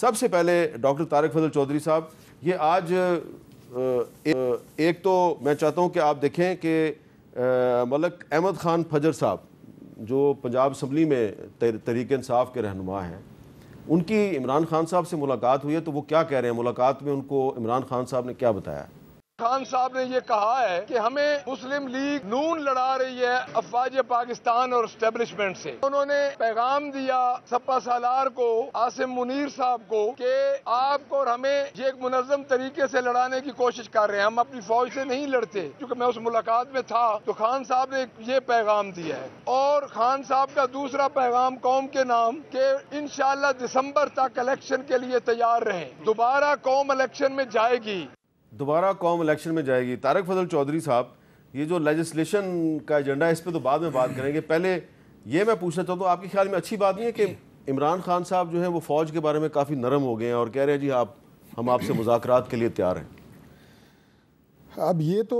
सबसे पहले डॉक्टर तारक फजल चौधरी साहब ये आज एक तो मैं चाहता हूँ कि आप देखें कि मलक अहमद ख़ान फजर साहब जो पंजाब असम्बली में तरीक इंसाफ के रहनुमा हैं उनकी इमरान खान साहब से मुलाकात हुई है तो वो क्या कह रहे हैं मुलाकात में उनको इमरान खान साहब ने क्या बताया खान साहब ने ये कहा है कि हमें मुस्लिम लीग नून लड़ा रही है अफवाज पाकिस्तान और स्टेब्लिशमेंट से उन्होंने पैगाम दिया सपा सालार को आसिम मुनीर साहब को कि आपको और हमें ये एक मुनजम तरीके से लड़ाने की कोशिश कर रहे हैं हम अपनी फौज से नहीं लड़ते क्योंकि मैं उस मुलाकात में था तो खान साहब ने ये पैगाम दिया है और खान साहब का दूसरा पैगाम कौम के नाम के इन दिसंबर तक इलेक्शन के लिए तैयार रहे दोबारा कौम इलेक्शन में जाएगी दोबारा कौम इलेक्शन में जाएगी तारक फजल चौधरी साहब ये जो लेजिस्लेशन का एजेंडा है इस पर तो बाद में बात करेंगे पहले ये मैं पूछना चाहता हूँ आपके ख्याल में अच्छी बात नहीं है कि इमरान खान साहब जो है वो फ़ौज के बारे में काफ़ी नरम हो गए हैं और कह रहे हैं जी आप हम आपसे मुजाकर के लिए तैयार हैं अब ये तो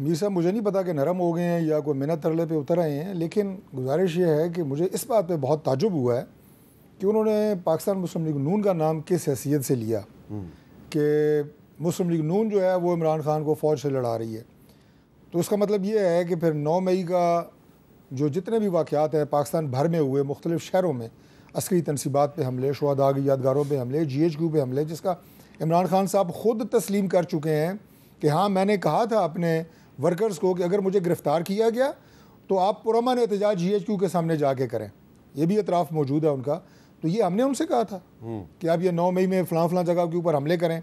मीर साहब मुझे नहीं पता कि नरम हो गए हैं या कोई मिनत तरले पर उतर आए हैं लेकिन गुजारिश ये है कि मुझे इस बात पर बहुत ताजुब हुआ है कि उन्होंने पाकिस्तान मुस्लिम लीग नून का नाम किस हैसियत से लिया हम्म। कि मुस्लिम लीग नून जो है वो इमरान खान को फ़ौज से लड़ा रही है तो उसका मतलब ये है कि फिर नौ मई का जो जितने भी वाक़ात हैं पाकिस्तान भर में हुए मुख्तलिफ़ शहरों में अस्करी तनसीबात पर हमले शहदा की यादगारों पर हमले जी एच क्यू पर हमले जिसका इमरान खान साहब ख़ुद तस्लीम कर चुके हैं कि हाँ मैंने कहा था अपने वर्कर्स को कि अगर मुझे गिरफ़्तार किया गया तो आप पुरमन एहत जी एच क्यू के सामने जाके करें ये भी अतराफ़ मौजूद है उनका तो ये हमने उनसे कहा था हम्म। कि आप ये नौ मई में फ़लाँ फ़लाँ जगह के ऊपर हमले करें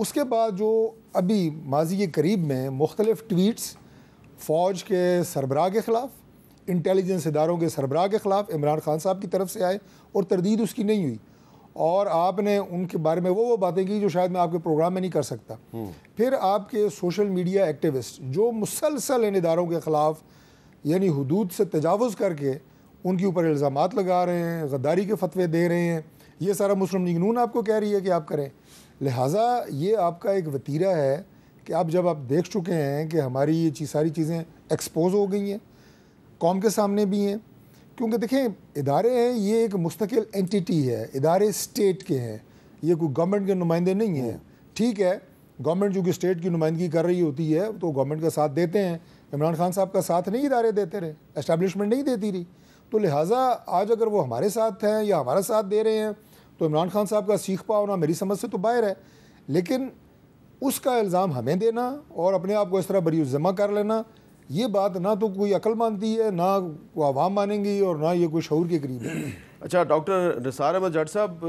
उसके बाद जो अभी माजी के करीब में मुख्तलिफ़ ट्वीट्स फ़ौज के सरबराह के ख़िलाफ़ इंटेलिजेंस इदारों के सरबराह के ख़िलाफ़ इमरान खान साहब की तरफ से आए और तरदीद उसकी नहीं हुई और आपने उनके बारे में वो वो बातें की जो शायद मैं आपके प्रोग्राम में नहीं कर सकता हम्म। फिर आपके सोशल मीडिया एक्टिविस्ट जो मुसलसल इन इदारों के ख़िलाफ़ यानी हदूद से तजावज़ करके उनके ऊपर इल्ज़ाम लगा रहे हैं गद्दारी के फतवे दे रहे हैं ये सारा मुस्लिम लीग नून आपको कह रही है कि आप करें लिहाजा ये आपका एक वतीरा है कि आप जब आप देख चुके हैं कि हमारी ये चीज़ सारी चीज़ें एक्सपोज हो गई हैं कौम के सामने भी हैं क्योंकि देखें इदारे हैं ये एक मुस्तकिल एंटिटी है इदारे स्टेट के हैं ये कोई गवर्नमेंट के नुमाइंदे नहीं हैं हम्म। ठीक है गवर्नमेंट जो कि स्टेट की नुमाइंदगी कर रही होती है तो गवर्नमेंट का साथ देते हैं इमरान खान साहब का साथ नहीं इदारे देते रहे एस्टेब्लिशमेंट नहीं देती रही तो लिहाजा आज अगर वो हमारे साथ हैं या हमारा साथ दे रहे हैं तो इमरान खान साहब का सीख पा होना मेरी समझ से तो बाहर है लेकिन उसका इल्ज़ाम हमें देना और अपने आप को इस तरह बरी ज़मा कर लेना ये बात ना तो कोई अकल मानती है ना वो आवाम मानेंगी और ना ये कोई शूर के करीब है अच्छा डॉक्टर निसार अहमद जट साहब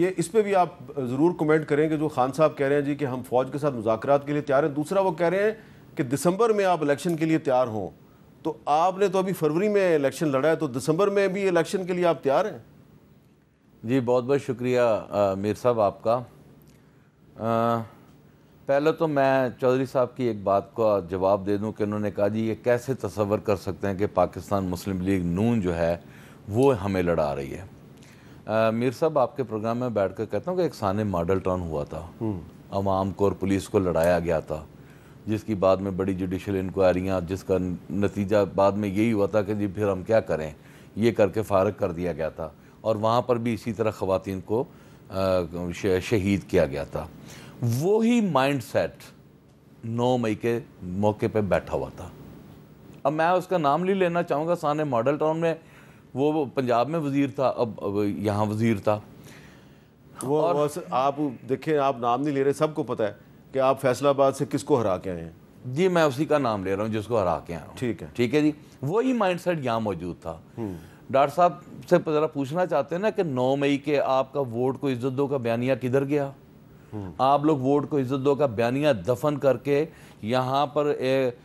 ये इस पर भी आप ज़रूर कमेंट करें कि जो खान साहब कह रहे हैं जी कि हम फौज के साथ मुजाकर के लिए तैयार हैं दूसरा वो कह रहे हैं कि दिसंबर में आप इलेक्शन के लिए तैयार हों तो आपने तो अभी फरवरी में इलेक्शन लड़ा है तो दिसंबर में भी इलेक्शन के लिए आप तैयार हैं जी बहुत बहुत शुक्रिया मीर साहब आपका आ, पहले तो मैं चौधरी साहब की एक बात का जवाब दे दूं कि उन्होंने कहा जी ये कैसे तस्वर कर सकते हैं कि पाकिस्तान मुस्लिम लीग नून जो है वो हमें लड़ा रही है आ, मीर साहब आपके प्रोग्राम में बैठ कर कहता हूँ कि एक सान मॉडल टाउन हुआ था आवाम हम्म। को और पुलिस को लड़ाया गया था जिसकी बाद में बड़ी जुडिशल इंक्वायरियाँ जिसका नतीजा बाद में यही हुआ था कि जी फिर हम क्या करें ये करके फारग कर दिया गया था और वहाँ पर भी इसी तरह ख़वान को शहीद किया गया था वही माइंड सेट नौ मई के मौके पर बैठा हुआ था अब मैं उसका नाम नहीं लेना चाहूँगा सान मॉडल टाउन में वो पंजाब में वजीर था अब, यहाँ वजीर था वो और वो आप देखिए आप नाम नहीं ले रहे सबको पता है कि आप फैसलाबाद से किसको हरा के आए हैं जी मैं उसी का नाम ले रहा हूँ जिसको हरा के आया ठीक है ठीक है जी वही माइंड सेट यहाँ मौजूद था हम्म। डॉक्टर साहब से ज़रा पूछना चाहते हैं ना कि नौ मई के आपका वोट को इज्जत दो का बयानिया किधर गया हम्म। आप लोग वोट को इज्जत दो का बयानिया दफन करके यहाँ पर ए,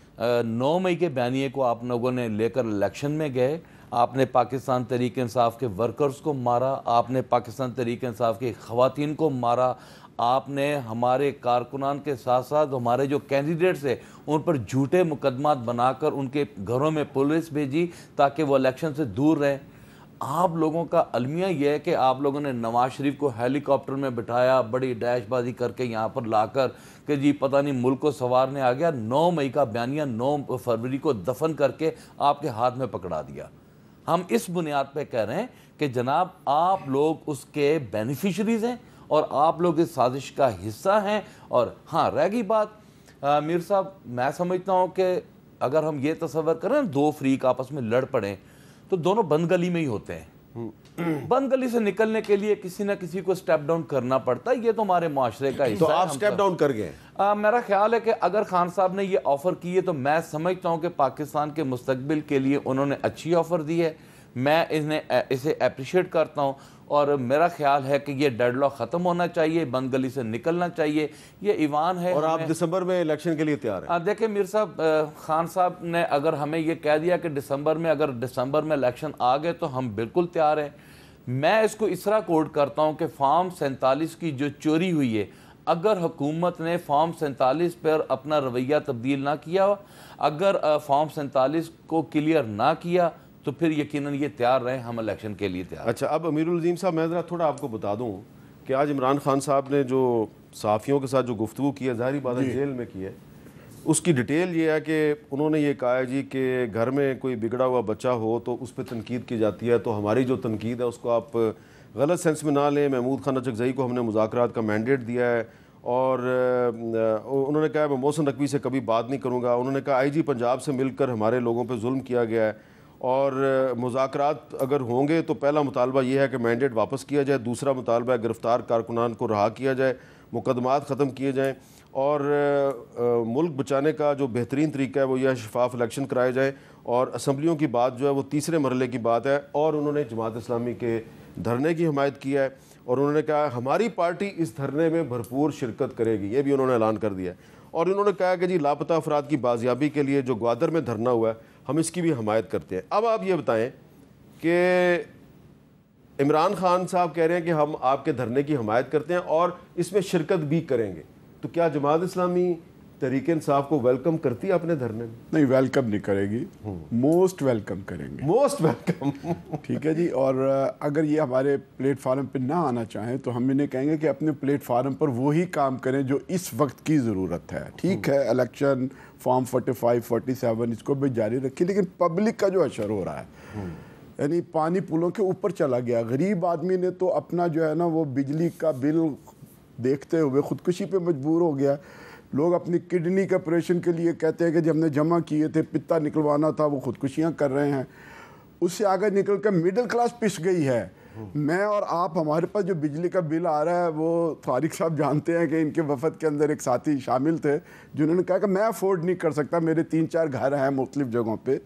नौ मई के बयानिए को आप लोगों ने लेकर इलेक्शन में गए आपने पाकिस्तान तरीक के वर्कर्स को मारा आपने पाकिस्तान तरीक़ानसाफ़ की ख़वान को मारा आपने हमारे कारकुनान के साथ साथ हमारे जो कैंडिडेट्स हैं उन पर झूठे मुकदमा बनाकर उनके घरों में पुलिस भेजी ताकि वो इलेक्शन से दूर रहें आप लोगों का अलमिया यह है कि आप लोगों ने नवाज शरीफ को हेलीकॉप्टर में बिठाया बड़ी डैशबाजी करके यहाँ पर लाकर कि जी पता नहीं मुल्क को सवारने आ गया नौ मई का बयानिया नौ फरवरी को दफन करके आपके हाथ में पकड़ा दिया हम इस बुनियाद पर कह रहे हैं कि जनाब आप लोग उसके बेनिफिशरीज़ हैं और आप लोग इस साजिश का हिस्सा हैं और हाँ रह गई बात मीर साहब मैं समझता हूँ कि अगर हम ये तस्वर करें दो फ्रीक आपस में लड़ पड़े तो दोनों बंद गली में ही होते हैं बंद गली से निकलने के लिए किसी ना किसी को स्टेप डाउन करना पड़ता है ये तो हमारे माशरे का तो हिस्सा तो आप स्टेप डाउन कर गए मेरा ख्याल है कि अगर खान साहब ने ये ऑफ़र की है तो मैं समझता हूँ कि पाकिस्तान के मुस्तबिल के लिए उन्होंने अच्छी ऑफ़र दी है मैं इसने इसे अप्रिशिएट करता हूँ और मेरा ख्याल है कि ये डेडलॉक ख़त्म होना चाहिए बंद गली से निकलना चाहिए ये ईवान है और आप दिसंबर में इलेक्शन के लिए तैयार हैं देखिए मीर साहब खान साहब ने अगर हमें ये कह दिया कि दिसंबर में अगर दिसंबर में इलेक्शन आ गए तो हम बिल्कुल तैयार हैं मैं इसको इस तरह कोड करता हूँ कि फॉर्म सैंतालीस की जो चोरी हुई है अगर हुकूमत ने फॉर्म सैंतालीस पर अपना रवैया तब्दील ना किया अगर फॉर्म सैंतालीस को क्लियर ना किया तो फिर यकीनन ये तैयार रहें हम इलेक्शन के लिए तैयार अच्छा अब अमीरजीम साहब मैं ज़रा थोड़ा आपको बता दूँ कि आज इमरान खान साहब ने जो साफियों के साथ जो गुफ्तु की है ज़ाहरी बात जेल में की है उसकी डिटेल ये है कि उन्होंने ये कहा है जी कि घर में कोई बिगड़ा हुआ बच्चा हो तो उस पर तनकीद की जाती है तो हमारी जो तनकीद है उसको आप गलत सेंस में ना लें महमूद खान अचकजई को हमने मुजाकर का मैंडेट दिया है और उन्होंने कहा मैं मोहसन नकवी से कभी बात नहीं करूँगा उन्होंने कहा आई जी पंजाब से मिलकर हमारे लोगों पर जुल्म किया गया है और मुजाकर अगर होंगे तो पहला मुतालबा यह है कि मैंडेट वापस किया जाए दूसरा मुतालबा है गिरफ़्तार कारकुनान को रहा किया जाए मुकदमात ख़त्म किए जाएँ और आ, मुल्क बचाने का जो बेहतरीन तरीका है वो यह शफाफ इलेक्शन कराए जाएँ और असम्बलियों की बात जो है वो तीसरे मरल की बात है और उन्होंने जमात इस्लामी के धरने की हमायत किया है और उन्होंने कहा हमारी पार्टी इस धरने में भरपूर शिरकत करेगी ये भी उन्होंने ऐलान कर दिया है और इन्होंने कहा कि जी लापता अफराद की बाजियाबी के लिए जो ग्वादर में धरना हुआ है हम इसकी भी हमायत करते हैं अब आप ये बताएं कि इमरान खान साहब कह रहे हैं कि हम आपके धरने की हमायत करते हैं और इसमें शिरकत भी करेंगे तो क्या जमात इस्लामी तरीके इंसाफ को वेलकम करती अपने धरने में नहीं वेलकम नहीं करेगी मोस्ट वेलकम करेंगे मोस्ट वेलकम ठीक है जी और अगर ये हमारे प्लेटफार्म पे ना आना चाहें तो हम इन्हें कहेंगे कि अपने प्लेटफार्म पर वही काम करें जो इस वक्त की ज़रूरत है ठीक हम्म। है election form forty five forty seven इसको भी जारी रखी लेकिन पब्लिक का जो असर हो रहा है हम्म। यानी पानी पुलों के ऊपर चला गया गरीब आदमी ने तो अपना जो है ना वो बिजली का बिल देखते हुए ख़ुदकुशी पे मजबूर हो गया लोग अपनी किडनी के ऑपरेशन के लिए कहते हैं कि जब हमने जमा किए थे पिता निकलवाना था वो खुदकुशियाँ कर रहे हैं उससे आगे निकल कर मिडिल क्लास पिस गई है मैं और आप हमारे पास जो बिजली का बिल आ रहा है वो फारिक साहब जानते हैं कि इनके वफद के अंदर एक साथी शामिल थे जिन्होंने कहा कि मैं अफोर्ड नहीं कर सकता मेरे तीन चार घर हैं मुख्तलिफ़ जगहों पर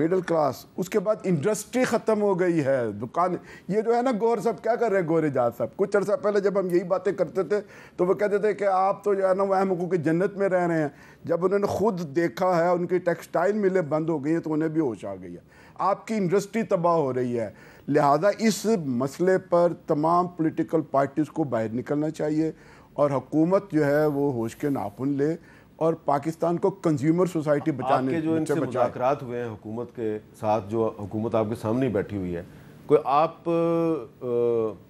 मिडिल क्लास उसके बाद इंडस्ट्री ख़त्म हो गई है दुकान ये जो है ना गौर साहब क्या कर रहे हैं गौर एजाज साहब कुछ अर्सा पहले जब हम यही बातें करते थे तो वो कहते थे कि आप तो जो है ना वह हमको जन्नत में रह रहे हैं जब उन्होंने खुद देखा है उनकी टेक्सटाइल मिलें बंद हो गई हैं तो उन्हें भी होश आ गई है आपकी इंडस्ट्री तबाह हो रही है लिहाजा इस मसले पर तमाम पोलिटिकल पार्टीज़ को बाहर निकलना चाहिए और हुकूमत जो है वो होश के नाखुन ले और पाकिस्तान को कंज्यूमर सोसाइटी बचाने जो इनसे मुजाकरात हुए हैं हुकूमत के साथ जो हुकूमत आपके सामने बैठी हुई है कोई आप आ,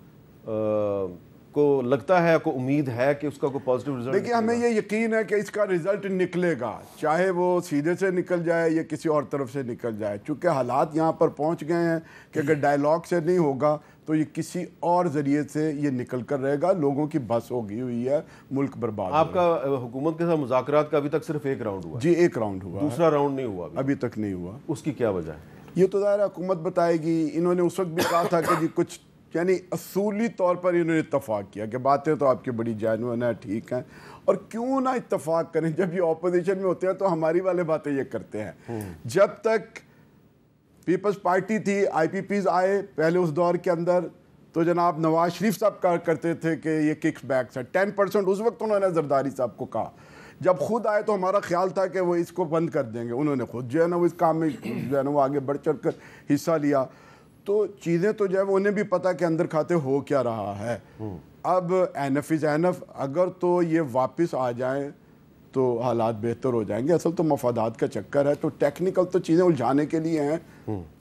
आ, को लगता है को उम्मीद है कि उसका कोई पॉजिटिव रिजल्ट देखिए हमें ये यकीन है कि इसका रिजल्ट निकलेगा चाहे वो सीधे से निकल जाए या किसी और तरफ से निकल जाए चूँकि हालात यहाँ पर पहुँच गए हैं कि अगर डायलॉग से नहीं होगा तो ये किसी और ज़रिए से ये निकल कर रहेगा लोगों की बस होगी हुई है मुल्क बर्बाद आपका हुकूमत के साथ मुजाकर का अभी तक सिर्फ एक राउंड हुआ जी एक राउंड हुआ दूसरा राउंड नहीं हुआ अभी, तक नहीं हुआ उसकी क्या वजह है ये तो ज़ाहिर हुकूमत बताएगी इन्होंने उस वक्त भी कहा था कि जी कुछ यानी असूली तौर पर इन्होंने इतफाक़ किया कि बातें तो आपकी बड़ी जानवन है ठीक हैं और क्यों ना इतफाक़ करें जब ये अपोजिशन में होते हैं तो हमारी वाले बातें ये करते हैं हम्म। जब तक पीपल्स पार्टी थी आईपीपीज आए पहले उस दौर के अंदर तो जनाब नवाज शरीफ साहब कहा करते थे कि ये किक्स बैक्स है टेन परसेंट उस वक्त उन्होंने जरदारी साहब को कहा जब खुद आए तो हमारा ख्याल था कि वो इसको बंद कर देंगे उन्होंने खुद जो है ना वो इस काम में जो है ना वो आगे बढ़ चढ़ कर हिस्सा लिया तो चीज़ें तो जो है वो उन्हें भी पता कि अंदर खाते हो क्या रहा है हम्म। अब N F is N F अगर तो ये वापस आ जाएँ तो हालात बेहतर हो जाएंगे असल तो मफादात का चक्कर है तो टेक्निकल तो चीज़ें उलझाने के लिए हैं हम्म।